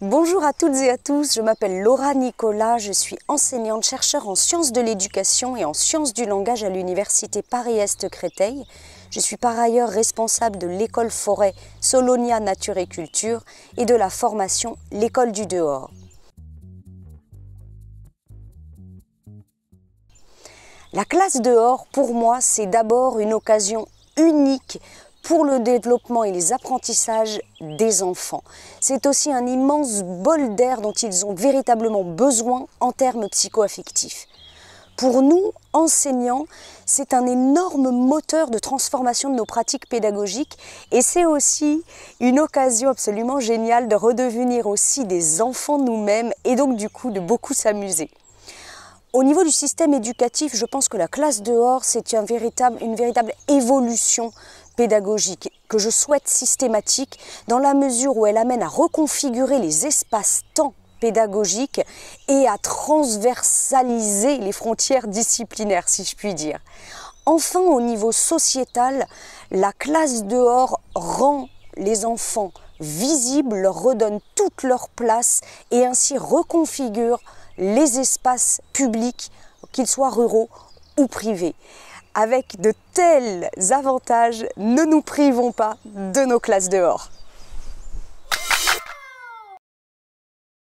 Bonjour à toutes et à tous, je m'appelle Laura Nicolas, je suis enseignante chercheure en sciences de l'éducation et en sciences du langage à l'université Paris-Est Créteil. Je suis par ailleurs responsable de l'école forêt Solonia Nature et Culture et de la formation L'école du dehors. La classe dehors, pour moi, c'est d'abord une occasion unique pour le développement et les apprentissages des enfants. C'est aussi un immense bol d'air dont ils ont véritablement besoin en termes psychoaffectifs. Pour nous, enseignants, c'est un énorme moteur de transformation de nos pratiques pédagogiques et c'est aussi une occasion absolument géniale de redevenir aussi des enfants nous-mêmes et donc du coup de beaucoup s'amuser. Au niveau du système éducatif, je pense que la classe dehors, c'est une véritable, une véritable évolution pédagogique que je souhaite systématique dans la mesure où elle amène à reconfigurer les espaces-temps pédagogiques et à transversaliser les frontières disciplinaires, si je puis dire. Enfin, au niveau sociétal, la classe dehors rend les enfants visibles, leur redonne toute leur place et ainsi reconfigure les espaces publics, qu'ils soient ruraux ou privés avec de tels avantages, ne nous privons pas de nos classes dehors.